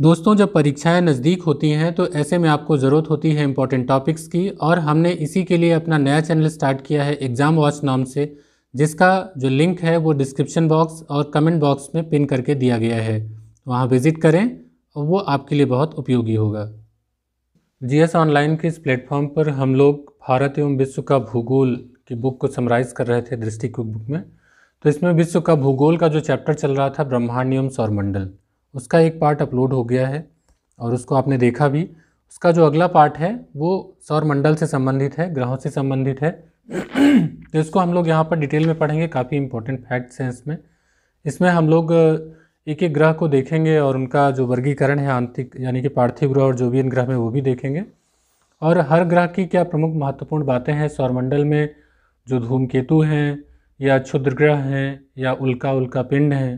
दोस्तों जब परीक्षाएं नज़दीक होती हैं तो ऐसे में आपको ज़रूरत होती है इंपॉर्टेंट टॉपिक्स की और हमने इसी के लिए अपना नया चैनल स्टार्ट किया है एग्ज़ाम वॉच नाम से जिसका जो लिंक है वो डिस्क्रिप्शन बॉक्स और कमेंट बॉक्स में पिन करके दिया गया है वहाँ विज़िट करें और वो आपके लिए बहुत उपयोगी होगा जी ऑनलाइन के इस प्लेटफॉर्म पर हम लोग भारत एवं विश्व का भूगोल की बुक को समराइज़ कर रहे थे दृष्टि कुक बुक में तो इसमें विश्व का भूगोल का जो चैप्टर चल रहा था ब्रह्मांड एवं सौरमंडल उसका एक पार्ट अपलोड हो गया है और उसको आपने देखा भी उसका जो अगला पार्ट है वो सौर मंडल से संबंधित है ग्रहों से संबंधित है तो इसको हम लोग यहाँ पर डिटेल में पढ़ेंगे काफ़ी इंपॉर्टेंट फैक्ट्स हैं इसमें इसमें हम लोग एक एक ग्रह को देखेंगे और उनका जो वर्गीकरण है आंतरिक यानी कि पार्थिव ग्रह और जो भी इन ग्रह में वो भी देखेंगे और हर ग्रह की क्या प्रमुख महत्वपूर्ण बातें हैं सौरमंडल में जो धूमकेतु हैं या क्षुद्र ग्रह हैं या उल्का उल्का पिंड हैं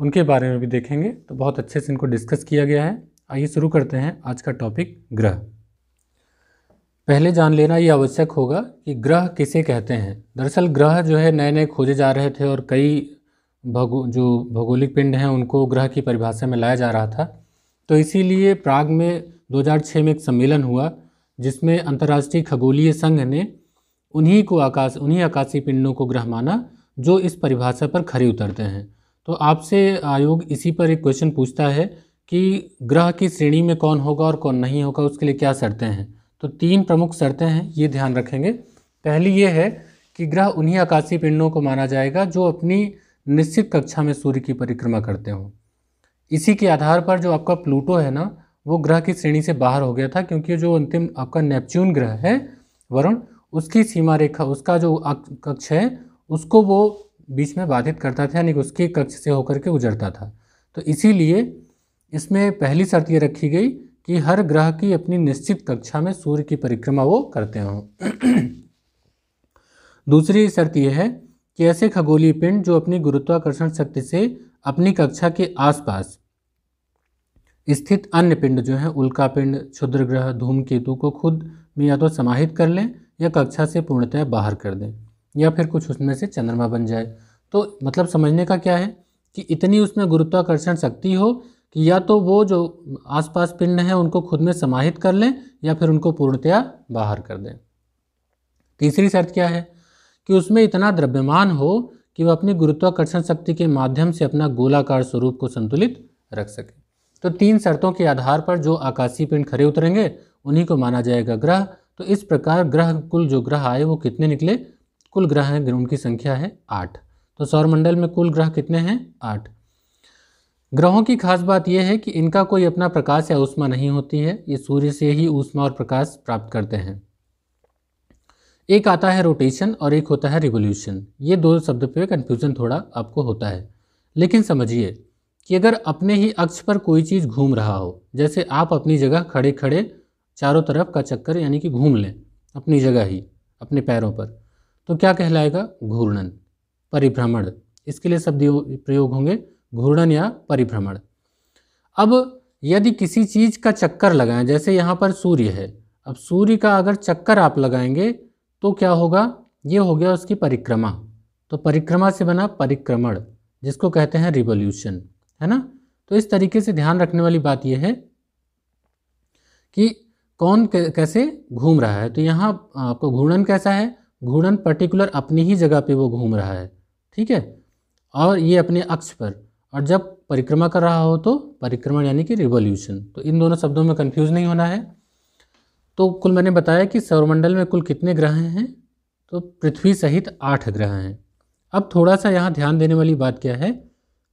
उनके बारे में भी देखेंगे तो बहुत अच्छे से इनको डिस्कस किया गया है आइए शुरू करते हैं आज का टॉपिक ग्रह पहले जान लेना ये आवश्यक होगा कि ग्रह किसे कहते हैं दरअसल ग्रह जो है नए नए खोजे जा रहे थे और कई भगो जो भौगोलिक पिंड हैं उनको ग्रह की परिभाषा में लाया जा रहा था तो इसीलिए प्राग में 2006 में एक सम्मेलन हुआ जिसमें अंतर्राष्ट्रीय खगोलीय संघ ने उन्हीं को आकाश उन्हीं आकाशीय पिंडों को ग्रह माना जो इस परिभाषा पर खरे उतरते हैं तो आपसे आयोग इसी पर एक क्वेश्चन पूछता है कि ग्रह की श्रेणी में कौन होगा और कौन नहीं होगा उसके लिए क्या शर्तें हैं तो तीन प्रमुख शर्तें हैं ये ध्यान रखेंगे पहली ये है कि ग्रह उन्हीं आकाशीय पिंडों को माना जाएगा जो अपनी निश्चित कक्षा में सूर्य की परिक्रमा करते हों इसी के आधार पर जो आपका प्लूटो है ना वो ग्रह की श्रेणी से बाहर हो गया था क्योंकि जो अंतिम आपका नेपच्यून ग्रह है वरुण उसकी सीमा रेखा उसका जो कक्ष है उसको वो बीच में बाधित करता था यानी उसके कक्ष से होकर के गुजरता था तो इसीलिए इसमें पहली शर्त ये रखी गई कि हर ग्रह की अपनी निश्चित कक्षा में सूर्य की परिक्रमा वो करते हों दूसरी शर्त यह है कि ऐसे खगोलीय पिंड जो अपनी गुरुत्वाकर्षण शक्ति से अपनी कक्षा के आसपास स्थित अन्य पिंड जो हैं उल्का पिंड क्षुद्र ग्रह धूमकेतु को खुद में या तो समाहित कर लें या कक्षा से पूर्णतः बाहर कर दें या फिर कुछ उसमें से चंद्रमा बन जाए तो मतलब समझने का क्या है कि इतनी उसमें गुरुत्वाकर्षण शक्ति हो कि या तो वो जो आसपास पिंड हैं उनको खुद में समाहित कर लें या फिर उनको पूर्णतया बाहर कर दें तीसरी शर्त क्या है कि उसमें इतना द्रव्यमान हो कि वह अपनी गुरुत्वाकर्षण शक्ति के माध्यम से अपना गोलाकार स्वरूप को संतुलित रख सके तो तीन शर्तों के आधार पर जो आकाशीय पिंड खड़े उतरेंगे उन्हीं को माना जाएगा ग्रह तो इस प्रकार ग्रह कुल जो ग्रह आए वो कितने निकले कुल ग्रह हैं उनकी संख्या है आठ तो सौरमंडल में कुल ग्रह कितने हैं आठ ग्रहों की खास बात यह है कि इनका कोई अपना प्रकाश या ऊष्मा नहीं होती है ये सूर्य से ही ऊष्मा और प्रकाश प्राप्त करते हैं एक आता है रोटेशन और एक होता है रिवोल्यूशन ये दो शब्द पे कन्फ्यूज़न थोड़ा आपको होता है लेकिन समझिए कि अगर अपने ही अक्ष पर कोई चीज़ घूम रहा हो जैसे आप अपनी जगह खड़े खड़े चारों तरफ का चक्कर यानी कि घूम लें अपनी जगह ही अपने पैरों पर तो क्या कहलाएगा घूर्णन परिभ्रमण इसके लिए शब्द प्रयोग होंगे घूर्णन या परिभ्रमण अब यदि किसी चीज़ का चक्कर लगाएं जैसे यहाँ पर सूर्य है अब सूर्य का अगर चक्कर आप लगाएंगे तो क्या होगा ये हो गया उसकी परिक्रमा तो परिक्रमा से बना परिक्रमण जिसको कहते हैं रिवोल्यूशन है ना तो इस तरीके से ध्यान रखने वाली बात यह है कि कौन कैसे घूम रहा है तो यहाँ आपको घूर्णन कैसा है घूर्णन पर्टिकुलर अपनी ही जगह पे वो घूम रहा है ठीक है और ये अपने अक्ष पर और जब परिक्रमा कर रहा हो तो परिक्रमण यानी कि रिवोल्यूशन तो इन दोनों शब्दों में कंफ्यूज नहीं होना है तो कुल मैंने बताया कि सौरमंडल में कुल कितने ग्रह हैं तो पृथ्वी सहित आठ ग्रह हैं अब थोड़ा सा यहाँ ध्यान देने वाली बात क्या है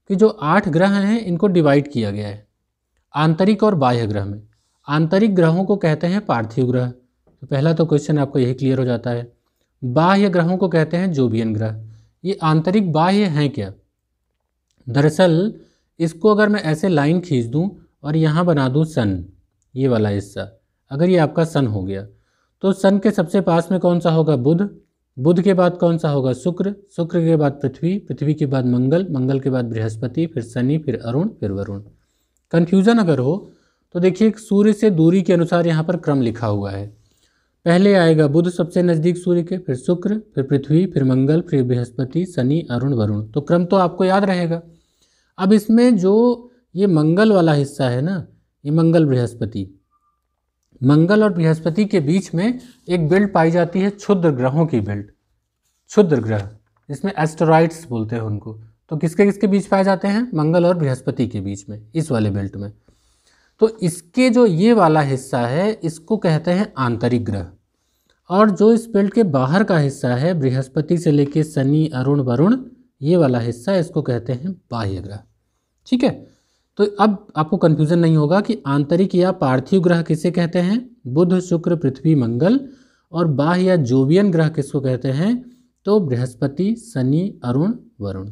कि जो आठ ग्रह हैं इनको डिवाइड किया गया है आंतरिक और बाह्य ग्रह में आंतरिक ग्रहों को कहते हैं पार्थिव ग्रह तो पहला तो क्वेश्चन आपको यही क्लियर हो जाता है बाह्य ग्रहों को कहते हैं जोबियन ग्रह ये आंतरिक बाह्य हैं क्या दरअसल इसको अगर मैं ऐसे लाइन खींच दूं और यहाँ बना दूं सन ये वाला हिस्सा अगर ये आपका सन हो गया तो सन के सबसे पास में कौन सा होगा बुध बुध के बाद कौन सा होगा शुक्र शुक्र के बाद पृथ्वी पृथ्वी के बाद मंगल मंगल के बाद बृहस्पति फिर शनि फिर अरुण फिर वरुण कन्फ्यूज़न अगर हो तो देखिए सूर्य से दूरी के अनुसार यहाँ पर क्रम लिखा हुआ है पहले आएगा बुध सबसे नज़दीक सूर्य के फिर शुक्र फिर पृथ्वी फिर मंगल फिर बृहस्पति शनि अरुण वरुण तो क्रम तो आपको याद रहेगा अब इसमें जो ये मंगल वाला हिस्सा है ना ये मंगल बृहस्पति मंगल और बृहस्पति के बीच में एक बेल्ट पाई जाती है क्षुद्र ग्रहों की बेल्ट क्षुद्र ग्रह इसमें एस्टोराइड्स बोलते हैं उनको तो किसके किसके बीच पाए जाते हैं मंगल और बृहस्पति के बीच में इस वाले बेल्ट में तो इसके जो ये वाला हिस्सा है इसको कहते हैं आंतरिक ग्रह और जो इस बेल्ट के बाहर का हिस्सा है बृहस्पति से लेके शनि अरुण वरुण ये वाला हिस्सा इसको कहते हैं बाह्य ग्रह ठीक है तो अब आपको कन्फ्यूज़न नहीं होगा कि आंतरिक या पार्थिव ग्रह किसे कहते हैं बुध शुक्र पृथ्वी मंगल और बाह या जोवियन ग्रह किसको कहते हैं तो बृहस्पति शनि अरुण वरुण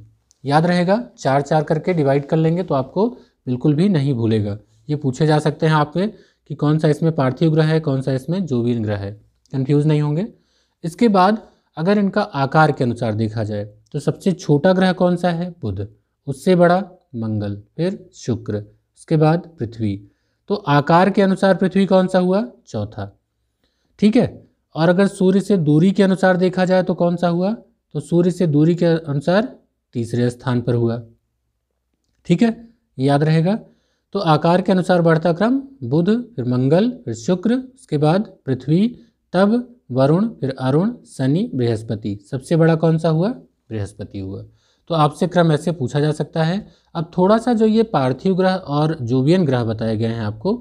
याद रहेगा चार चार करके डिवाइड कर लेंगे तो आपको बिल्कुल भी नहीं भूलेगा ये पूछे जा सकते हैं आपके कि कौन सा इसमें पार्थिव ग्रह है कौन सा इसमें जोवीन ग्रह है कन्फ्यूज़ नहीं होंगे इसके बाद अगर इनका आकार के अनुसार देखा जाए तो सबसे छोटा ग्रह कौन सा है बुध उससे बड़ा मंगल फिर शुक्र उसके बाद पृथ्वी तो आकार के अनुसार पृथ्वी कौन सा हुआ चौथा ठीक है और अगर सूर्य से दूरी के अनुसार देखा जाए तो कौन सा हुआ तो सूर्य से दूरी के अनुसार तीसरे स्थान पर हुआ ठीक है याद रहेगा तो आकार के अनुसार बढ़ता क्रम बुध फिर मंगल फिर शुक्र उसके बाद पृथ्वी तब वरुण फिर अरुण शनि बृहस्पति सबसे बड़ा कौन सा हुआ बृहस्पति हुआ तो आपसे क्रम ऐसे पूछा जा सकता है अब थोड़ा सा जो ये पार्थिव ग्रह और जोवियन ग्रह बताए गए हैं आपको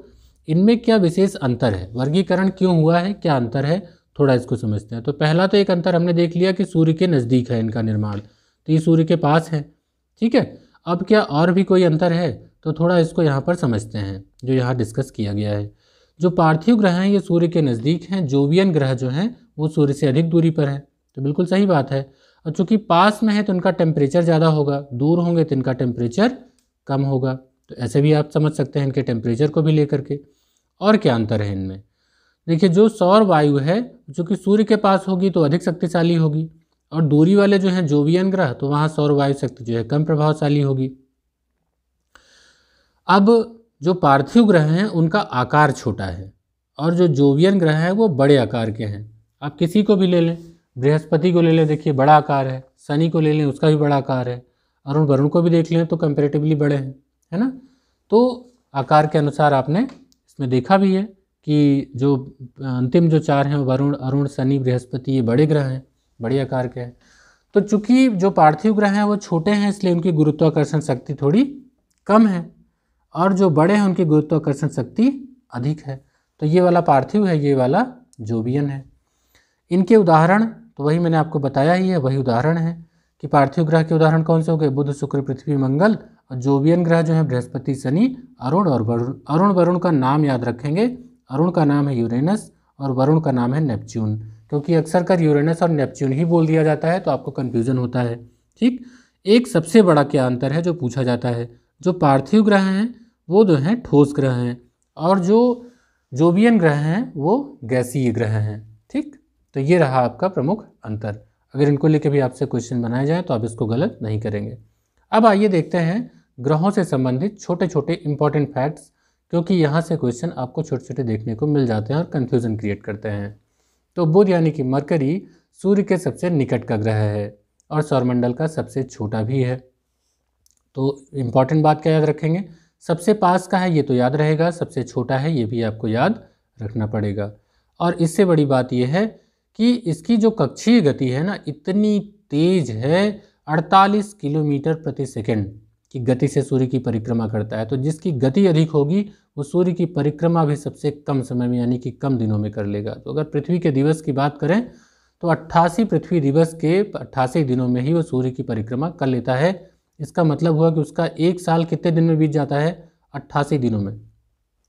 इनमें क्या विशेष अंतर है वर्गीकरण क्यों हुआ है क्या अंतर है थोड़ा इसको समझते हैं तो पहला तो एक अंतर हमने देख लिया कि सूर्य के नज़दीक है इनका निर्माण तो ये सूर्य के पास है ठीक है अब क्या और भी कोई अंतर है तो थोड़ा इसको यहाँ पर समझते हैं जो यहाँ डिस्कस किया गया है जो पार्थिव ग्रह हैं ये सूर्य के नज़दीक हैं जोवियन ग्रह जो हैं वो सूर्य से अधिक दूरी पर हैं तो बिल्कुल सही बात है और चूँकि पास में है तो इनका टेम्परेचर ज़्यादा होगा दूर होंगे तो इनका टेम्परेचर कम होगा तो ऐसे भी आप समझ सकते हैं इनके टेम्परेचर को भी लेकर के और क्या अंतर है इनमें देखिए जो सौर वायु है चूँकि सूर्य के पास होगी तो अधिक शक्तिशाली होगी और दूरी वाले जो हैं जोवियन ग्रह तो वहाँ सौर वायु शक्ति जो है कम प्रभावशाली होगी अब जो पार्थिव ग्रह हैं उनका आकार छोटा है और जो जोवियन ग्रह हैं वो बड़े आकार के हैं आप किसी को भी ले लें बृहस्पति को ले लें देखिए बड़ा आकार है शनि को ले लें उसका भी बड़ा आकार है अरुण वरुण को भी देख लें तो कंपेरेटिवली बड़े हैं है ना तो आकार के अनुसार आपने इसमें देखा भी है कि जो अंतिम जो चार हैं वरुण अरुण शनि बृहस्पति ये बड़े ग्रह हैं बड़े आकार के हैं तो चूंकि जो पार्थिव ग्रह हैं वो छोटे हैं इसलिए उनकी गुरुत्वाकर्षण शक्ति थोड़ी कम है और जो बड़े हैं उनकी गुरुत्वाकर्षण शक्ति अधिक है तो ये वाला पार्थिव है ये वाला जोबियन है इनके उदाहरण तो वही मैंने आपको बताया ही है वही उदाहरण है कि पार्थिव ग्रह के उदाहरण कौन से हो गए बुध शुक्र पृथ्वी मंगल और जोबियन ग्रह जो है बृहस्पति शनि अरुण और वरुण अरुण वरुण का नाम याद रखेंगे अरुण का नाम है यूरेनस और वरुण का नाम है नेपच्यून क्योंकि अक्सर कर यूरेनस और नेपच्यून ही बोल दिया जाता है तो आपको कन्फ्यूजन होता है ठीक एक सबसे बड़ा क्या अंतर है जो पूछा जाता है जो पार्थिव ग्रह हैं वो जो हैं ठोस ग्रह हैं और जो जोबियन ग्रह हैं वो गैसीय ग्रह हैं ठीक तो ये रहा आपका प्रमुख अंतर अगर इनको लेके भी आपसे क्वेश्चन बनाया जाए तो आप इसको गलत नहीं करेंगे अब आइए देखते हैं ग्रहों से संबंधित छोटे छोटे इंपॉर्टेंट फैक्ट्स क्योंकि यहाँ से क्वेश्चन आपको छोटे छोटे देखने को मिल जाते हैं और कन्फ्यूज़न क्रिएट करते हैं तो बुध यानी कि मरकरी सूर्य के सबसे निकट का ग्रह है और सौरमंडल का सबसे छोटा भी है तो इम्पॉर्टेंट बात क्या याद रखेंगे सबसे पास का है ये तो याद रहेगा सबसे छोटा है ये भी आपको याद रखना पड़ेगा और इससे बड़ी बात यह है कि इसकी जो कक्षीय गति है ना इतनी तेज है 48 किलोमीटर प्रति सेकंड की गति से सूर्य की परिक्रमा करता है तो जिसकी गति अधिक होगी वो सूर्य की परिक्रमा भी सबसे कम समय में यानी कि कम दिनों में कर लेगा तो अगर पृथ्वी के दिवस की बात करें तो अट्ठासी पृथ्वी दिवस के अट्ठासी दिनों में ही वो सूर्य की परिक्रमा कर लेता है इसका मतलब हुआ कि उसका एक साल कितने दिन में बीत जाता है अट्ठासी दिनों में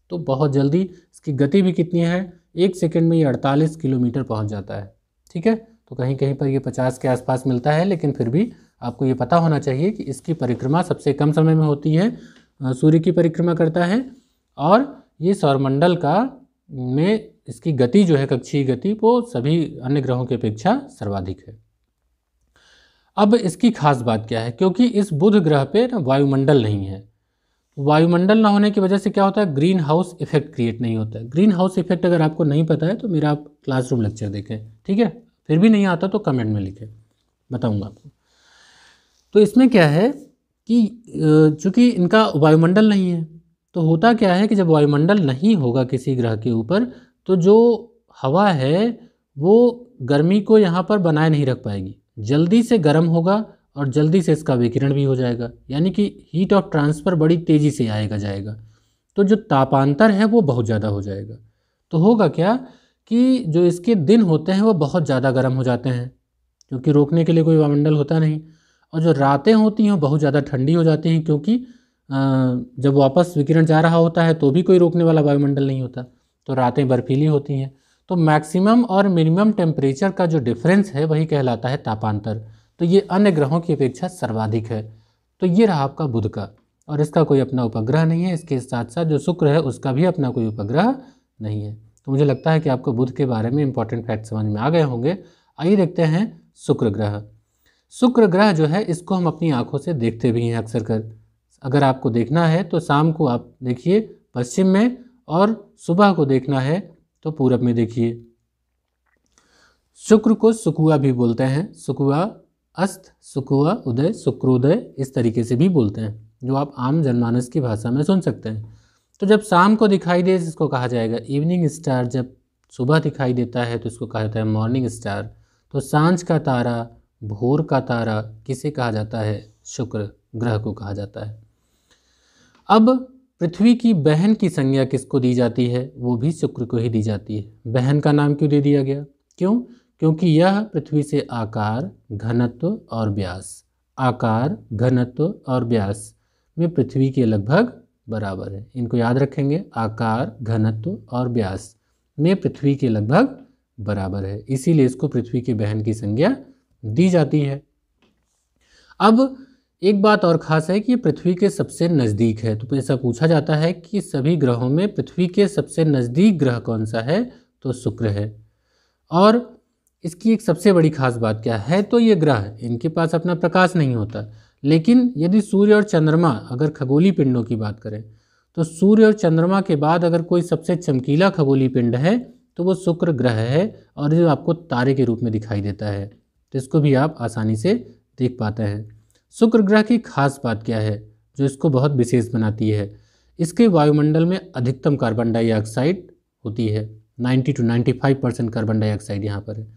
तो बहुत जल्दी इसकी गति भी कितनी है एक सेकेंड में ये अड़तालीस किलोमीटर पहुँच जाता है ठीक है तो कहीं कहीं पर ये पचास के आसपास मिलता है लेकिन फिर भी आपको ये पता होना चाहिए कि इसकी परिक्रमा सबसे कम समय में होती है सूर्य की परिक्रमा करता है और ये सौरमंडल का में इसकी गति जो है कक्षीय गति वो सभी अन्य ग्रहों की अपेक्षा सर्वाधिक है अब इसकी खास बात क्या है क्योंकि इस बुध ग्रह पे ना वायुमंडल नहीं है वायुमंडल ना होने की वजह से क्या होता है ग्रीन हाउस इफेक्ट क्रिएट नहीं होता है ग्रीन हाउस इफेक्ट अगर आपको नहीं पता है तो मेरा आप क्लासरूम लेक्चर देखें ठीक है फिर भी नहीं आता तो कमेंट में लिखें बताऊंगा आपको तो इसमें क्या है कि चूँकि इनका वायुमंडल नहीं है तो होता क्या है कि जब वायुमंडल नहीं होगा किसी ग्रह के ऊपर तो जो हवा है वो गर्मी को यहाँ पर बनाए नहीं रख पाएगी जल्दी से गर्म होगा और जल्दी से इसका विकिरण भी हो जाएगा यानी कि हीट ऑफ ट्रांसफ़र बड़ी तेज़ी से आएगा जाएगा तो जो तापांतर है वो बहुत ज़्यादा हो जाएगा तो होगा क्या कि जो इसके दिन होते हैं वो बहुत ज़्यादा गर्म हो जाते हैं क्योंकि रोकने के लिए कोई वायुमंडल होता नहीं और जो रातें होती हैं वो बहुत ज़्यादा ठंडी हो जाती हैं क्योंकि जब वापस विकिरण जा रहा होता है तो भी कोई रोकने वाला वायुमंडल नहीं होता तो रातें बर्फीली होती हैं तो मैक्सिमम और मिनिमम टेम्परेचर का जो डिफरेंस है वही कहलाता है तापांतर तो ये अन्य ग्रहों की अपेक्षा सर्वाधिक है तो ये रहा आपका बुध का और इसका कोई अपना उपग्रह नहीं है इसके साथ साथ जो शुक्र है उसका भी अपना कोई उपग्रह नहीं है तो मुझे लगता है कि आपको बुध के बारे में इंपॉर्टेंट फैक्ट समझ में आ गए होंगे आइए देखते हैं शुक्र ग्रह शुक्र ग्रह जो है इसको हम अपनी आँखों से देखते भी हैं अक्सर कर अगर आपको देखना है तो शाम को आप देखिए पश्चिम में और सुबह को देखना है तो पूरब में देखिए शुक्र को सुकुआ भी बोलते हैं सुकुआ अस्त सुकुआ उदय शुक्रोदय इस तरीके से भी बोलते हैं जो आप आम जनमानस की भाषा में सुन सकते हैं तो जब शाम को दिखाई दे इसको कहा जाएगा इवनिंग स्टार जब सुबह दिखाई देता है तो इसको कहा जाता है मॉर्निंग स्टार तो सांझ का तारा भोर का तारा किसे कहा जाता है शुक्र ग्रह को कहा जाता है अब पृथ्वी की बहन की संज्ञा किसको दी जाती है वो भी शुक्र को ही दी जाती है बहन का नाम क्यों दे दिया गया क्यों क्योंकि यह पृथ्वी से आकार घनत्व और व्यास आकार घनत्व और व्यास में पृथ्वी के लगभग बराबर है इनको याद रखेंगे आकार घनत्व और व्यास में पृथ्वी के लगभग बराबर है इसीलिए इसको पृथ्वी की बहन की संज्ञा दी जाती है अब एक बात और ख़ास है कि ये पृथ्वी के सबसे नज़दीक है तो ऐसा पूछा जाता है कि सभी ग्रहों में पृथ्वी के सबसे नज़दीक ग्रह कौन सा है तो शुक्र है और इसकी एक सबसे बड़ी खास बात क्या है तो ये ग्रह इनके पास अपना प्रकाश नहीं होता लेकिन यदि सूर्य और चंद्रमा अगर खगोली पिंडों की बात करें तो सूर्य और चंद्रमा के बाद अगर कोई सबसे चमकीला खगोली पिंड है तो वो शुक्र ग्रह है और जो आपको तारे के रूप में दिखाई देता है तो इसको भी आप आसानी से देख पाते हैं शुक्र ग्रह की खास बात क्या है जो इसको बहुत विशेष बनाती है इसके वायुमंडल में अधिकतम कार्बन डाइऑक्साइड होती है 90 टू 95 परसेंट कार्बन डाइऑक्साइड यहाँ पर है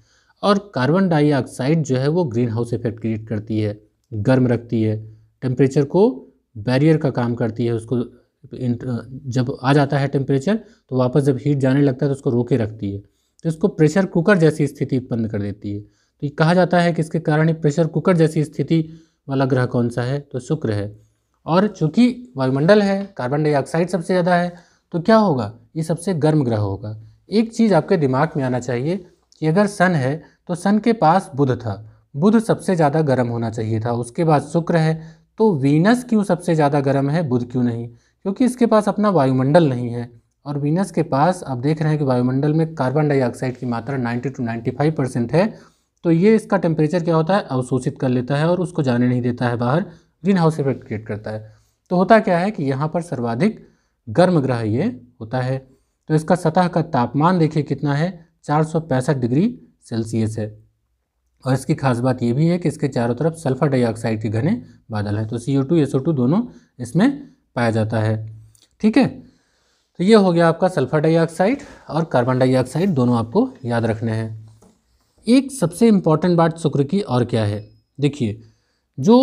और कार्बन डाइऑक्साइड जो है वो ग्रीन हाउस इफेक्ट क्रिएट करती है गर्म रखती है टेम्परेचर को बैरियर का काम करती है उसको जब आ जाता है टेम्परेचर तो वापस जब हीट जाने लगता है तो उसको रोके रखती है तो इसको प्रेशर कुकर जैसी स्थिति उत्पन्न कर देती है तो ये कहा जाता है कि इसके कारण ही प्रेशर कुकर जैसी स्थिति वाला ग्रह कौन सा है तो शुक्र है और चूंकि वायुमंडल है कार्बन डाइऑक्साइड सबसे ज़्यादा है तो क्या होगा ये सबसे गर्म ग्रह होगा एक चीज़ आपके दिमाग में आना चाहिए कि अगर सन है तो सन के पास बुध था बुध सबसे ज़्यादा गर्म होना चाहिए था उसके बाद शुक्र है तो वीनस क्यों सबसे ज़्यादा गर्म है बुध क्यों नहीं क्योंकि इसके पास अपना वायुमंडल नहीं है और वीनस के पास आप देख रहे हैं कि वायुमंडल में कार्बन डाइऑक्साइड की मात्रा 90 टू 95 परसेंट है तो ये इसका टेम्परेचर क्या होता है अवशोषित कर लेता है और उसको जाने नहीं देता है बाहर ग्रीन हाउस इफेक्ट क्रिएट करता है तो होता क्या है कि यहाँ पर सर्वाधिक गर्म ग्रह ये होता है तो इसका सतह का तापमान देखिए कितना है चार डिग्री सेल्सियस है और इसकी खास बात ये भी है कि इसके चारों तरफ सल्फर डाइऑक्साइड के घने बादल हैं तो सी ओ टू टू दोनों इसमें पाया जाता है ठीक है तो ये हो गया आपका सल्फर डाइऑक्साइड और कार्बन डाइऑक्साइड दोनों आपको याद रखने हैं एक सबसे इम्पॉर्टेंट बात शुक्र की और क्या है देखिए जो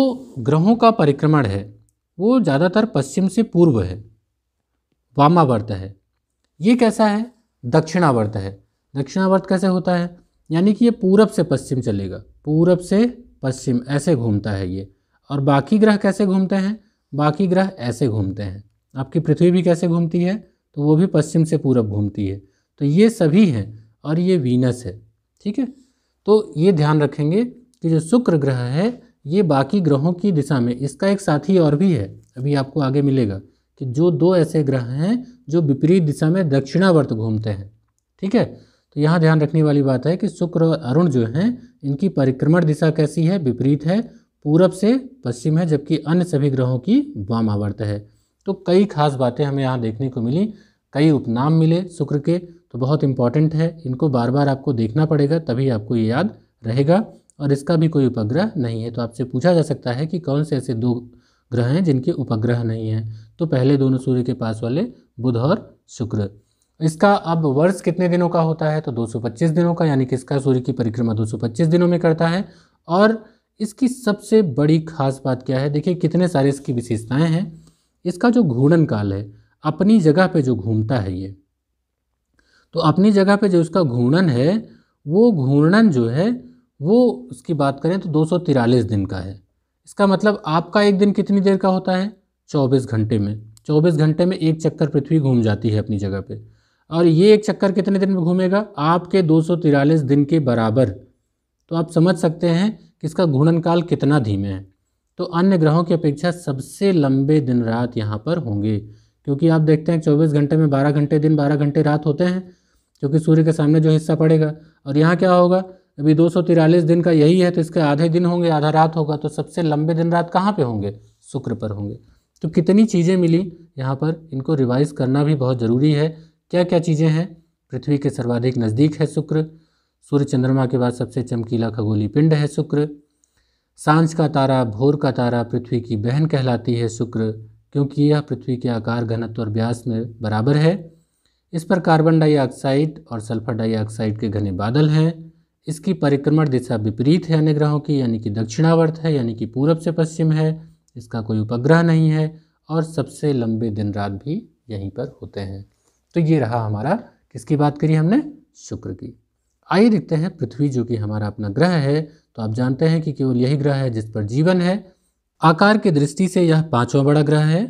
ग्रहों का परिक्रमण है वो ज़्यादातर पश्चिम से पूर्व है वामावर्त है ये कैसा है दक्षिणावर्त है दक्षिणावर्त कैसे होता है यानी कि ये पूरब से पश्चिम चलेगा पूरब से पश्चिम ऐसे घूमता है ये और बाकी ग्रह कैसे घूमते हैं बाकी ग्रह ऐसे घूमते हैं आपकी पृथ्वी भी कैसे घूमती है तो वो भी पश्चिम से पूरब घूमती है तो ये सभी हैं और ये वीनस है ठीक है तो ये ध्यान रखेंगे कि जो शुक्र ग्रह है ये बाकी ग्रहों की दिशा में इसका एक साथी और भी है अभी आपको आगे मिलेगा कि जो दो ऐसे ग्रह हैं जो विपरीत दिशा में दक्षिणावर्त घूमते हैं ठीक है तो यहाँ ध्यान रखने वाली बात है कि शुक्र और अरुण जो हैं इनकी परिक्रमण दिशा कैसी है विपरीत है पूरब से पश्चिम है जबकि अन्य सभी ग्रहों की वामावर्त है तो कई खास बातें हमें यहाँ देखने को मिली कई उपनाम मिले शुक्र के तो बहुत इंपॉर्टेंट है इनको बार बार आपको देखना पड़ेगा तभी आपको ये याद रहेगा और इसका भी कोई उपग्रह नहीं है तो आपसे पूछा जा सकता है कि कौन से ऐसे दो ग्रह हैं जिनके उपग्रह नहीं हैं तो पहले दोनों सूर्य के पास वाले बुध और शुक्र इसका अब वर्ष कितने दिनों का होता है तो 225 दिनों का यानी कि इसका सूर्य की परिक्रमा 225 दिनों में करता है और इसकी सबसे बड़ी खास बात क्या है देखिए कितने सारे इसकी विशेषताएं हैं इसका जो घूर्णन काल है अपनी जगह पे जो घूमता है ये तो अपनी जगह पे जो उसका घूर्णन है वो घूर्णन जो है वो उसकी बात करें तो दो दिन का है इसका मतलब आपका एक दिन कितनी देर का होता है 24 घंटे में 24 घंटे में एक चक्कर पृथ्वी घूम जाती है अपनी जगह पे और ये एक चक्कर कितने दिन में घूमेगा आपके दो दिन के बराबर तो आप समझ सकते हैं कि इसका काल कितना धीमे है तो अन्य ग्रहों की अपेक्षा सबसे लंबे दिन रात यहाँ पर होंगे क्योंकि आप देखते हैं 24 घंटे में 12 घंटे दिन 12 घंटे रात होते हैं क्योंकि सूर्य के सामने जो हिस्सा पड़ेगा और यहाँ क्या होगा अभी दो दिन का यही है तो इसके आधे दिन होंगे आधा रात होगा तो सबसे लंबे दिन रात कहाँ पर होंगे शुक्र पर होंगे तो कितनी चीज़ें मिली यहाँ पर इनको रिवाइज़ करना भी बहुत ज़रूरी है क्या क्या चीज़ें हैं पृथ्वी के सर्वाधिक नज़दीक है शुक्र सूर्य चंद्रमा के बाद सबसे चमकीला खगोली पिंड है शुक्र सांझ का तारा भोर का तारा पृथ्वी की बहन कहलाती है शुक्र क्योंकि यह पृथ्वी के आकार घनत्व और व्यास में बराबर है इस पर कार्बन डाइऑक्साइड और सल्फर डाइऑक्साइड के घने बादल हैं इसकी परिक्रमण दिशा विपरीत है अन्य ग्रहों की यानी कि दक्षिणावर्त है यानी कि पूरब से पश्चिम है इसका कोई उपग्रह नहीं है और सबसे लंबे दिन रात भी यहीं पर होते हैं तो ये रहा हमारा किसकी बात करी हमने शुक्र की आइए देखते हैं पृथ्वी जो कि हमारा अपना ग्रह है तो आप जानते हैं कि केवल यही ग्रह है जिस पर जीवन है आकार की दृष्टि से यह पाँचवा बड़ा ग्रह है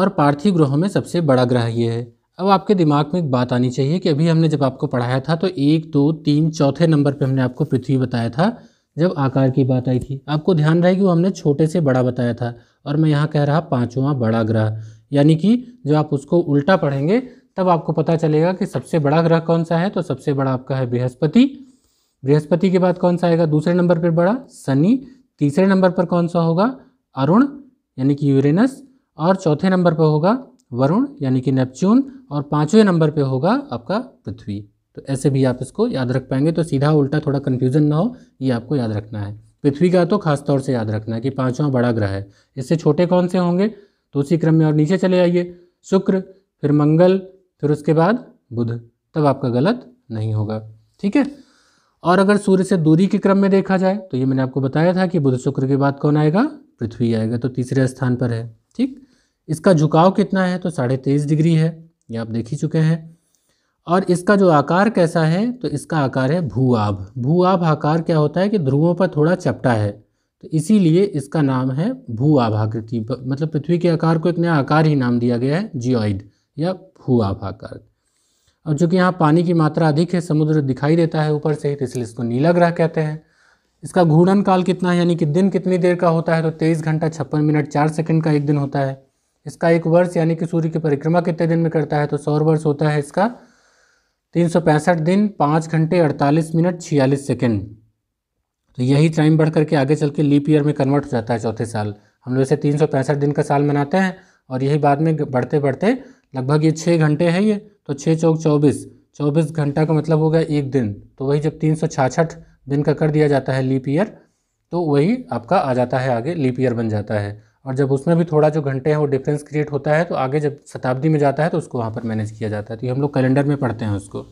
और पार्थिव ग्रहों में सबसे बड़ा ग्रह ये है अब आपके दिमाग में एक बात आनी चाहिए कि अभी हमने जब आपको पढ़ाया था तो एक दो तीन चौथे नंबर पे हमने आपको पृथ्वी बताया था जब आकार की बात आई थी आपको ध्यान रहे कि वो हमने छोटे से बड़ा बताया था और मैं यहाँ कह रहा पाँचवा बड़ा ग्रह यानी कि जब आप उसको उल्टा पढ़ेंगे तब आपको पता चलेगा कि सबसे बड़ा ग्रह कौन सा है तो सबसे बड़ा आपका है बृहस्पति बृहस्पति के बाद कौन सा आएगा दूसरे नंबर पर बड़ा शनि तीसरे नंबर पर कौन सा होगा अरुण यानी कि यूरेनस और चौथे नंबर पर होगा वरुण यानी कि नेपच्यून और पाँचवें नंबर पे होगा आपका पृथ्वी तो ऐसे भी आप इसको याद रख पाएंगे तो सीधा उल्टा थोड़ा कन्फ्यूजन ना हो ये आपको याद रखना है पृथ्वी का तो खास तौर से याद रखना है कि पाँचवा बड़ा ग्रह है इससे छोटे कौन से होंगे तो उसी क्रम में और नीचे चले आइए शुक्र फिर मंगल फिर उसके बाद बुध तब आपका गलत नहीं होगा ठीक है और अगर सूर्य से दूरी के क्रम में देखा जाए तो ये मैंने आपको बताया था कि बुध शुक्र के बाद कौन आएगा पृथ्वी आएगा तो तीसरे स्थान पर है ठीक इसका झुकाव कितना है तो साढ़े तेईस डिग्री है ये आप देख ही चुके हैं और इसका जो आकार कैसा है तो इसका आकार है भूआभ भूआभ आकार क्या होता है कि ध्रुवों पर थोड़ा चपटा है तो इसीलिए इसका नाम है भू भूआभाकृति मतलब पृथ्वी के आकार को एक नया आकार ही नाम दिया गया है जियोइड या भूआभाकार अब चूँकि यहाँ पानी की मात्रा अधिक है समुद्र दिखाई देता है ऊपर से ही तो इसलिए इसको नीला ग्रह कहते हैं इसका घूर्णन काल कितना है यानी कि दिन कितनी देर का होता है तो तेईस घंटा छप्पन मिनट चार सेकंड का एक दिन होता है इसका एक वर्ष यानी कि सूर्य की परिक्रमा कितने दिन में करता है तो सौर वर्ष होता है इसका तीन सौ पैंसठ दिन पाँच घंटे अड़तालीस मिनट छियालीस सेकेंड तो यही टाइम बढ़ करके आगे चल के लीप ईयर में कन्वर्ट हो जाता है चौथे साल हम लोग इसे तीन सौ पैंसठ दिन का साल मनाते हैं और यही बाद में बढ़ते बढ़ते लगभग ये छः घंटे हैं ये तो छः चौक चौबीस चौबीस घंटा का मतलब हो गया एक दिन तो वही जब तीन सौ छाछठ दिन का कर दिया जाता है लीप ईयर तो वही आपका आ जाता है आगे लीप ईयर बन जाता है और जब उसमें भी थोड़ा जो घंटे हैं वो डिफरेंस क्रिएट होता है तो आगे जब शताब्दी में जाता है तो उसको वहाँ पर मैनेज किया जाता है तो ये हम लोग कैलेंडर में पढ़ते हैं उसको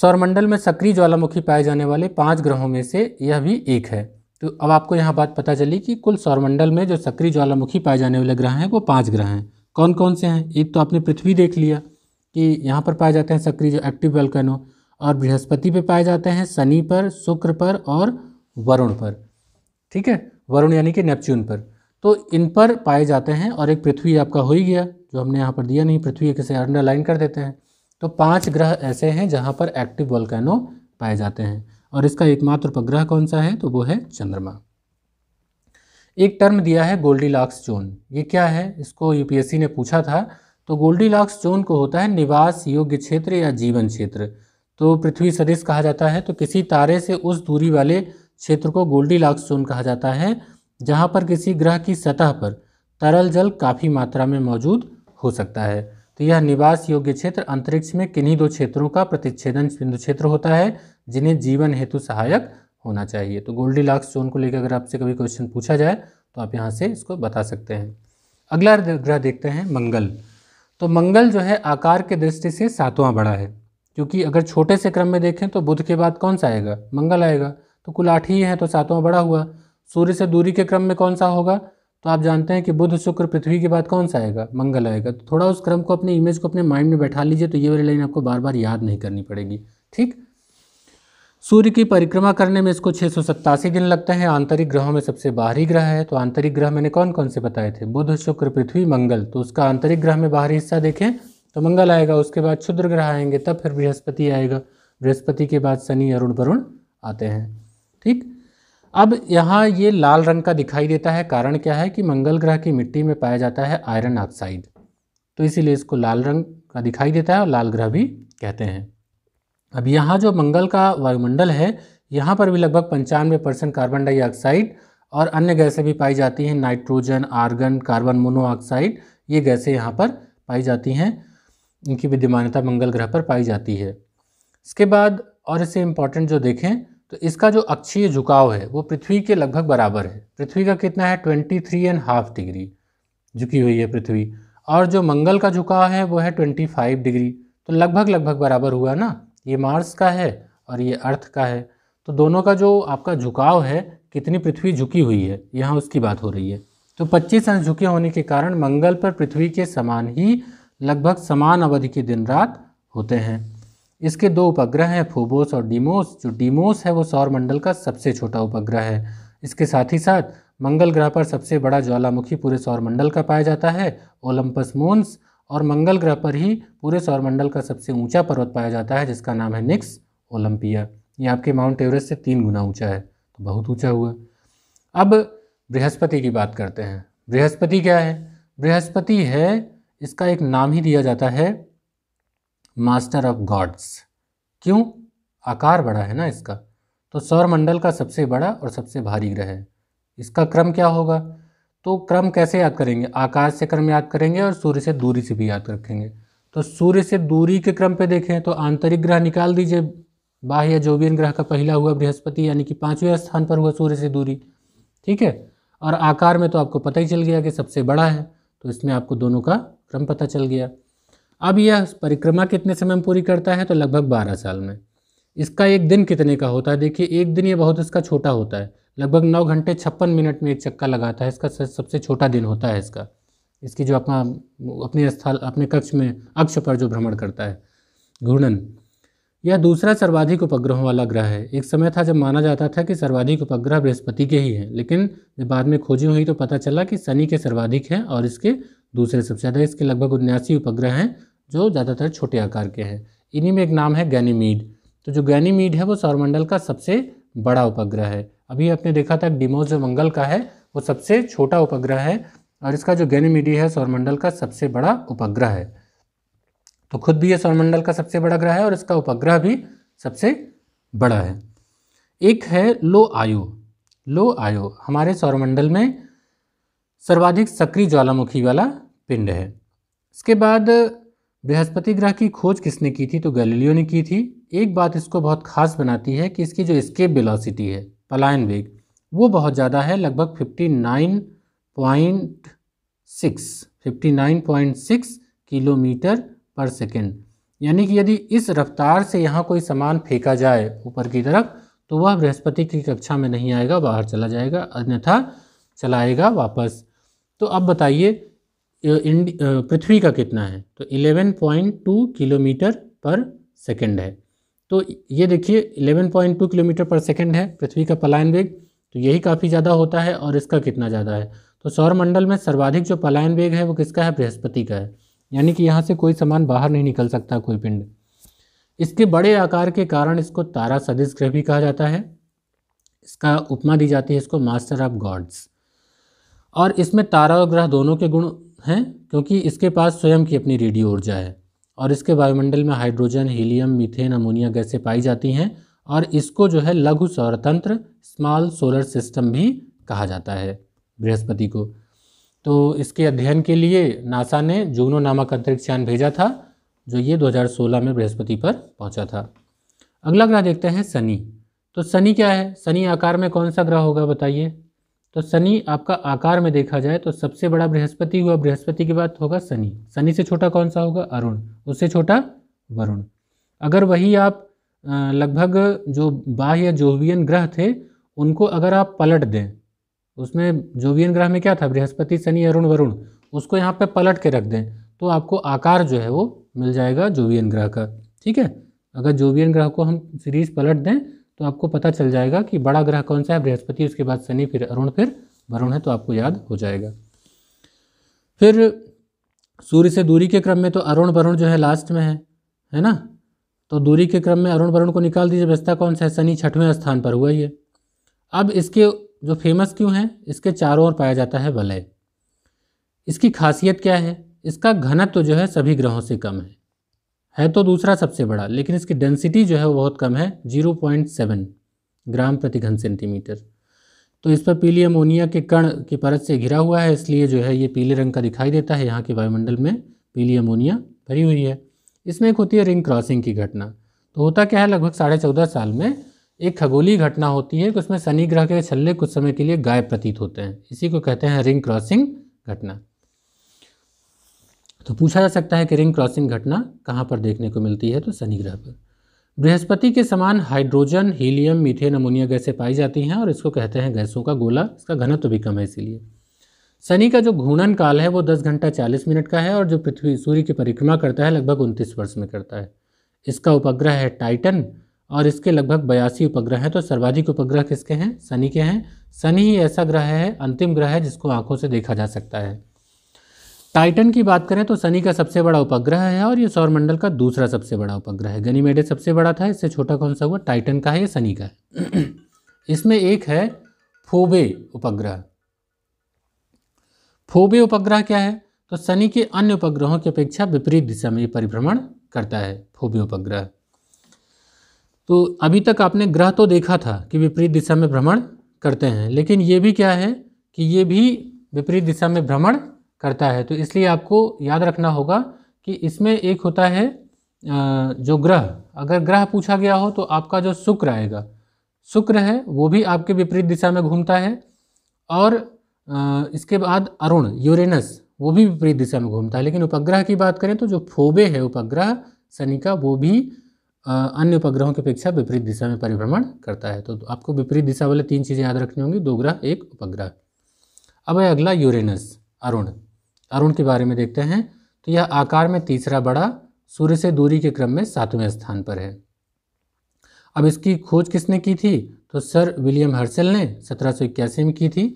सौरमंडल में सक्रिय ज्वालामुखी पाए जाने वाले पाँच ग्रहों में से यह भी एक है तो अब आपको यहाँ बात पता चली कि कुल सौरमंडल में जो सक्रिय ज्वालामुखी पाए जाने वाले ग्रह हैं वो पाँच ग्रह हैं कौन कौन से हैं एक तो आपने पृथ्वी देख लिया कि यहाँ पर पाए जाते हैं सक्रिय जो एक्टिव वेल्कनो और बृहस्पति पे पाए जाते हैं शनि पर शुक्र पर और वरुण पर ठीक है वरुण यानी कि नेपच्यून पर तो इन पर पाए जाते हैं और एक पृथ्वी आपका हो ही गया जो हमने यहाँ पर दिया नहीं पृथ्वी किसे अंडरलाइन कर देते हैं तो पांच ग्रह ऐसे हैं जहाँ पर एक्टिव वॉल्केनो पाए जाते हैं और इसका एकमात्र उपग्रह कौन सा है तो वो है चंद्रमा एक टर्म दिया है गोल्डी लॉक्स जोन ये क्या है इसको यूपीएससी ने पूछा था तो गोल्डी लॉक्स जोन को होता है निवास योग्य क्षेत्र या जीवन क्षेत्र तो पृथ्वी सदिश कहा जाता है तो किसी तारे से उस दूरी वाले क्षेत्र को गोल्डी लॉक्स जोन कहा जाता है जहाँ पर किसी ग्रह की सतह पर तरल जल काफ़ी मात्रा में मौजूद हो सकता है तो यह निवास योग्य क्षेत्र अंतरिक्ष में किन्हीं दो क्षेत्रों का प्रतिच्छेदन बिंदु क्षेत्र होता है जिन्हें जीवन हेतु सहायक होना चाहिए तो गोल्डी लाक्स जोन को लेकर अगर आपसे कभी क्वेश्चन पूछा जाए तो आप यहाँ से इसको बता सकते हैं अगला ग्रह देखते हैं मंगल तो मंगल जो है आकार के दृष्टि से सातवां बड़ा है क्योंकि अगर छोटे से क्रम में देखें तो बुध के बाद कौन सा आएगा मंगल आएगा तो कुल आठ ही है तो सातवां बड़ा हुआ सूर्य से दूरी के क्रम में कौन सा होगा तो आप जानते हैं कि बुध शुक्र पृथ्वी के बाद कौन सा आएगा मंगल आएगा तो थोड़ा उस क्रम को अपने इमेज को अपने माइंड में बैठा लीजिए तो ये वाली लाइन आपको बार बार याद नहीं करनी पड़ेगी ठीक सूर्य की परिक्रमा करने में इसको छः दिन लगते हैं आंतरिक ग्रहों में सबसे बाहरी ग्रह है तो आंतरिक ग्रह मैंने कौन कौन से बताए थे बुध शुक्र पृथ्वी मंगल तो उसका आंतरिक ग्रह में बाहरी हिस्सा देखें तो मंगल आएगा उसके बाद क्षुद्र ग्रह आएंगे तब फिर बृहस्पति आएगा बृहस्पति के बाद शनि अरुण वरुण आते हैं ठीक अब यहाँ ये लाल रंग का दिखाई देता है कारण क्या है कि मंगल ग्रह की मिट्टी में पाया जाता है आयरन ऑक्साइड तो इसीलिए इसको लाल रंग का दिखाई देता है और लाल ग्रह भी कहते हैं अब यहाँ जो मंगल का वायुमंडल है यहाँ पर भी लगभग पंचानवे परसेंट कार्बन डाइऑक्साइड और अन्य गैसें भी पाई जाती हैं नाइट्रोजन आर्गन कार्बन मोनोऑक्साइड ये गैसें यहाँ पर पाई जाती हैं इनकी विद्यमानता मंगल ग्रह पर पाई जाती है इसके बाद और इससे इम्पॉर्टेंट जो देखें तो इसका जो अक्षीय झुकाव है वो पृथ्वी के लगभग बराबर है पृथ्वी का कितना है twenty three and half degree झुकी हुई है पृथ्वी और जो मंगल का झुकाव है वो है ट्वेंटी फाइव डिग्री तो लगभग लगभग बराबर हुआ ना ये मार्स का है और ये अर्थ का है तो दोनों का जो आपका झुकाव है कितनी पृथ्वी झुकी हुई है यहाँ उसकी बात हो रही है तो 25 अंश झुके होने के कारण मंगल पर पृथ्वी के समान ही लगभग समान अवधि के दिन रात होते हैं इसके दो उपग्रह हैं फोबोस और डीमोस जो डीमोस है वो सौर मंडल का सबसे छोटा उपग्रह है इसके साथ ही साथ मंगल ग्रह पर सबसे बड़ा ज्वालामुखी पूरे सौरमंडल का पाया जाता है ओलंपस मोन्स और मंगल ग्रह पर ही पूरे सौरमंडल का सबसे ऊंचा पर्वत पाया जाता है जिसका नाम है निक्स ओलंपिया ये आपके माउंट एवरेस्ट से तीन गुना ऊंचा है तो बहुत ऊंचा हुआ अब बृहस्पति की बात करते हैं बृहस्पति क्या है बृहस्पति है इसका एक नाम ही दिया जाता है मास्टर ऑफ गॉड्स क्यों आकार बड़ा है ना इसका तो सौरमंडल का सबसे बड़ा और सबसे भारी ग्रह है इसका क्रम क्या होगा तो क्रम कैसे याद करेंगे आकाश से क्रम याद करेंगे और सूर्य से दूरी से भी याद रखेंगे तो सूर्य से दूरी के क्रम पे देखें तो आंतरिक ग्रह निकाल दीजिए बाह्य भी ग्रह का पहला हुआ बृहस्पति यानी कि पाँचवें स्थान पर हुआ सूर्य से दूरी ठीक है और आकार में तो आपको पता ही चल गया कि सबसे बड़ा है तो इसमें आपको दोनों का क्रम पता चल गया अब यह परिक्रमा कितने समय में पूरी करता है तो लगभग बारह साल में इसका एक दिन कितने का होता है देखिए एक दिन ये बहुत इसका छोटा होता है लगभग नौ घंटे छप्पन मिनट में एक चक्का लगाता है इसका सबसे छोटा दिन होता है इसका इसकी जो अपना अपने स्थल अपने कक्ष में अक्ष पर जो भ्रमण करता है घूर्णन यह दूसरा सर्वाधिक उपग्रहों वाला ग्रह है एक समय था जब माना जाता था कि सर्वाधिक उपग्रह बृहस्पति के ही हैं लेकिन जब बाद में खोजी हुई तो पता चला कि शनि के सर्वाधिक हैं और इसके दूसरे सबसे ज़्यादा इसके लगभग उन्यासी उपग्रह हैं जो ज़्यादातर छोटे आकार के हैं इन्हीं में एक नाम है गैनीमीड तो जो गैनीमीड है वो सौरमंडल का सबसे बड़ा उपग्रह है अभी आपने देखा था डिमो जो मंगल का है वो सबसे छोटा उपग्रह है और इसका जो गैनीमीडी है सौरमंडल का सबसे बड़ा उपग्रह है तो खुद भी ये सौरमंडल का सबसे बड़ा ग्रह है और इसका उपग्रह भी सबसे बड़ा है एक है लो आयो लो आयो हमारे सौरमंडल में सर्वाधिक सक्रिय ज्वालामुखी वाला पिंड है इसके बाद बृहस्पति ग्रह की खोज किसने की थी तो गैलीलियो ने की थी एक बात इसको बहुत खास बनाती है कि इसकी जो स्केप वेलोसिटी है पलायन वेग वो बहुत ज़्यादा है लगभग 59.6 59.6 किलोमीटर पर सेकेंड यानी कि यदि इस रफ्तार से यहाँ कोई सामान फेंका जाए ऊपर की तरफ तो वह बृहस्पति की कक्षा में नहीं आएगा बाहर चला जाएगा अन्यथा चलाएगा वापस तो अब बताइए पृथ्वी का कितना है तो 11.2 किलोमीटर पर सेकंड है तो ये देखिए 11.2 किलोमीटर पर सेकंड है पृथ्वी का पलायन वेग तो यही काफ़ी ज़्यादा होता है और इसका कितना ज़्यादा है तो सौरमंडल में सर्वाधिक जो पलायन वेग है वो किसका है बृहस्पति का है यानी कि यहाँ से कोई सामान बाहर नहीं निकल सकता कोई पिंड इसके बड़े आकार के कारण इसको तारा सदिश ग्रह भी कहा जाता है इसका उपमा दी जाती है इसको मास्टर ऑफ गॉड्स और इसमें तारा और ग्रह दोनों के गुण हैं क्योंकि इसके पास स्वयं की अपनी रेडियो ऊर्जा है और इसके वायुमंडल में हाइड्रोजन हीलियम मीथेन अमोनिया गैसें पाई जाती हैं और इसको जो है लघु सौर तंत्र स्मॉल सोलर सिस्टम भी कहा जाता है बृहस्पति को तो इसके अध्ययन के लिए नासा ने जूनो नामक अंतरिक्ष यान भेजा था जो ये 2016 में बृहस्पति पर पहुंचा था अगला ग्रह देखते हैं शनि तो शनि क्या है शनि आकार में कौन सा ग्रह होगा बताइए तो शनि आपका आकार में देखा जाए तो सबसे बड़ा बृहस्पति हुआ बृहस्पति के बाद होगा शनि शनि से छोटा कौन सा होगा अरुण उससे छोटा वरुण अगर वही आप लगभग जो बाह्य जोवियन ग्रह थे उनको अगर आप पलट दें उसमें जोवियन ग्रह में क्या था बृहस्पति शनि अरुण वरुण उसको यहाँ पे पलट के रख दें तो आपको आकार जो है वो मिल जाएगा जोवियन ग्रह का ठीक है अगर जोवियन ग्रह को हम सीरीज पलट दें तो आपको पता चल जाएगा कि बड़ा ग्रह कौन सा है बृहस्पति उसके बाद शनि फिर अरुण फिर वरुण है तो आपको याद हो जाएगा फिर सूर्य से दूरी के क्रम में तो अरुण वरुण जो है लास्ट में है है ना तो दूरी के क्रम में अरुण वरुण को निकाल दीजिए व्यवस्था कौन सा है शनि छठवें स्थान पर हुआ ये अब इसके जो फेमस क्यों है इसके चारों ओर पाया जाता है वलय इसकी खासियत क्या है इसका घनत्व तो जो है सभी ग्रहों से कम है है तो दूसरा सबसे बड़ा लेकिन इसकी डेंसिटी जो है वो बहुत कम है 0.7 ग्राम प्रति घन सेंटीमीटर तो इस पर पीली अमोनिया के कण की परत से घिरा हुआ है इसलिए जो है ये पीले रंग का दिखाई देता है यहाँ के वायुमंडल में पीली अमोनिया भरी हुई है इसमें एक होती है रिंग क्रॉसिंग की घटना तो होता क्या है लगभग साढ़े चौदह साल में एक खगोलीय घटना होती है कि उसमें शनि ग्रह के छल्ले कुछ समय के लिए गायब प्रतीत होते हैं इसी को कहते हैं रिंग क्रॉसिंग घटना तो पूछा जा सकता है कि रिंग क्रॉसिंग घटना कहाँ पर देखने को मिलती है तो शनि ग्रह पर बृहस्पति के समान हाइड्रोजन हीलियम मीथेन अमोनिया गैसें पाई जाती हैं और इसको कहते हैं गैसों का गोला इसका घनत्व तो भी कम है इसीलिए शनि का जो घूर्णन काल है वो 10 घंटा 40 मिनट का है और जो पृथ्वी सूर्य की परिक्रमा करता है लगभग उनतीस वर्ष में करता है इसका उपग्रह है टाइटन और इसके लगभग बयासी उपग्रह हैं तो सर्वाधिक उपग्रह किसके हैं शनि के हैं शनि ही ऐसा ग्रह है अंतिम ग्रह है जिसको आंखों से देखा जा सकता है टाइटन की बात करें तो शनि का सबसे बड़ा उपग्रह है और ये सौरमंडल का दूसरा सबसे बड़ा उपग्रह है गनीमेडे सबसे बड़ा था इससे छोटा कौन सा हुआ टाइटन का है या शनि का है इसमें एक है फोबे उपग्रह फोबे उपग्रह क्या है तो शनि के अन्य उपग्रहों की अपेक्षा विपरीत दिशा में परिभ्रमण करता है फोबे उपग्रह तो अभी तक आपने ग्रह तो देखा था कि विपरीत दिशा में भ्रमण करते हैं लेकिन ये भी क्या है कि ये भी विपरीत दिशा में भ्रमण करता है तो इसलिए आपको याद रखना होगा कि इसमें एक होता है जो ग्रह अगर ग्रह पूछा गया हो तो आपका जो शुक्र आएगा शुक्र है वो भी आपके विपरीत दिशा में घूमता है और इसके बाद अरुण यूरेनस वो भी विपरीत दिशा में घूमता है लेकिन उपग्रह की बात करें तो जो फोबे है उपग्रह शनि का वो भी अन्य उपग्रहों की अपेक्षा विपरीत दिशा में परिभ्रमण करता है तो आपको विपरीत दिशा वाले तीन चीज़ें याद रखनी होंगी दो ग्रह एक उपग्रह अब है अगला यूरेनस अरुण अरुण के बारे में देखते हैं तो यह आकार में तीसरा बड़ा सूर्य से दूरी के क्रम में सातवें स्थान पर है अब इसकी खोज किसने की थी तो सर विलियम हर्सल ने सत्रह में की थी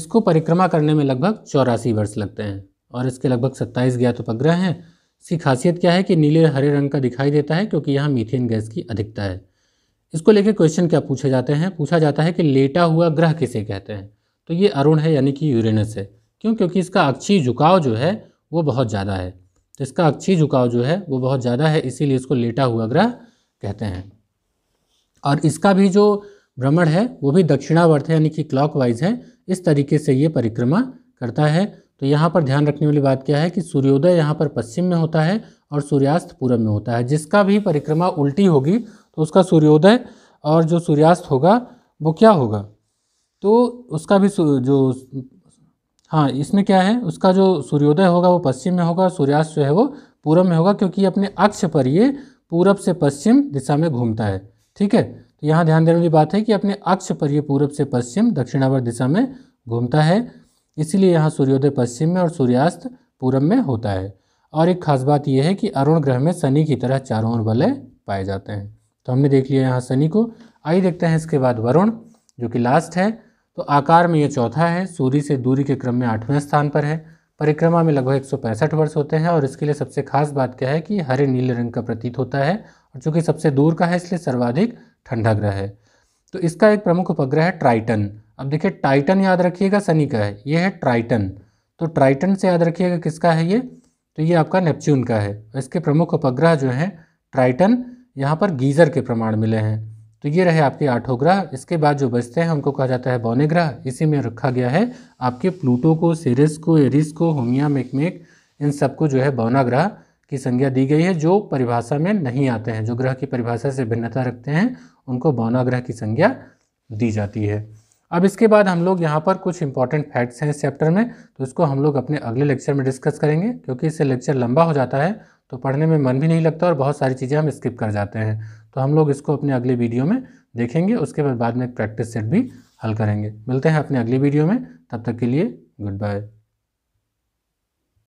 इसको परिक्रमा करने में लगभग चौरासी वर्ष लगते हैं और इसके लगभग सत्ताईस ज्ञात उपग्रह हैं इसकी खासियत क्या है कि नीले हरे रंग का दिखाई देता है क्योंकि यहाँ मीथेन गैस की अधिकता है इसको लेकर क्वेश्चन क्या पूछे जाते हैं पूछा जाता है कि लेटा हुआ ग्रह किसे कहते हैं तो ये अरुण है यानी कि यूरेनस है क्यों क्योंकि इसका अक्षीय झुकाव जो है वो बहुत ज़्यादा है तो इसका अक्षीय झुकाव जो है वो बहुत ज़्यादा है इसीलिए इसको लेटा हुआ ग्रह कहते हैं और इसका भी जो भ्रमण है वो भी दक्षिणावर्त है यानी कि क्लॉकवाइज है इस तरीके से ये परिक्रमा करता है तो यहाँ पर ध्यान रखने वाली बात क्या है कि सूर्योदय यहाँ पर पश्चिम में होता है और सूर्यास्त पूर्व में होता है जिसका भी परिक्रमा उल्टी होगी तो उसका सूर्योदय और जो सूर्यास्त होगा वो क्या होगा तो उसका भी जो हाँ इसमें क्या है उसका जो सूर्योदय होगा वो पश्चिम में होगा सूर्यास्त जो है वो पूर्व में होगा क्योंकि अपने अक्ष पर ये पूरब से पश्चिम दिशा में घूमता है ठीक है तो यहाँ ध्यान देने वाली बात है कि अपने अक्ष पर ये पूरब से पश्चिम दक्षिणावर्त दिशा में घूमता है इसीलिए यहाँ सूर्योदय पश्चिम में और सूर्यास्त पूरब में होता है और एक खास बात यह है कि अरुण ग्रह में शनि की तरह चारों ओर वलय पाए जाते हैं तो हमने देख लिया यहाँ शनि को आइए देखते हैं इसके बाद वरुण जो कि लास्ट है तो आकार में ये चौथा है सूर्य से दूरी के क्रम में आठवें स्थान पर है परिक्रमा में लगभग एक वर्ष होते हैं और इसके लिए सबसे खास बात क्या है कि हरे नीले रंग का प्रतीत होता है और चूंकि सबसे दूर का है इसलिए सर्वाधिक ठंडा ग्रह है तो इसका एक प्रमुख उपग्रह है ट्राइटन अब देखिए टाइटन याद रखिएगा शनि का है ये है ट्राइटन तो ट्राइटन से याद रखिएगा किसका है ये तो ये आपका नेपच्यून का है इसके प्रमुख उपग्रह जो हैं ट्राइटन यहाँ पर गीज़र के प्रमाण मिले हैं तो ये रहे आपके आठों ग्रह इसके बाद जो बचते हैं उनको कहा जाता है बौने ग्रह इसी में रखा गया है आपके प्लूटो को सीरिस को एरिस को होमिया मेकमेक इन सबको जो है बौना ग्रह की संज्ञा दी गई है जो परिभाषा में नहीं आते हैं जो ग्रह की परिभाषा से भिन्नता रखते हैं उनको बौना ग्रह की संज्ञा दी जाती है अब इसके बाद हम लोग यहाँ पर कुछ इंपॉर्टेंट फैक्ट्स हैं इस चैप्टर में तो इसको हम लोग अपने अगले लेक्चर में डिस्कस करेंगे क्योंकि इससे लेक्चर लंबा हो जाता है तो पढ़ने में मन भी नहीं लगता और बहुत सारी चीज़ें हम स्किप कर जाते हैं तो हम लोग इसको अपने अगले वीडियो में देखेंगे उसके बाद बाद में एक प्रैक्टिस सेट भी हल करेंगे मिलते हैं अपने अगली वीडियो में तब तक के लिए गुड बाय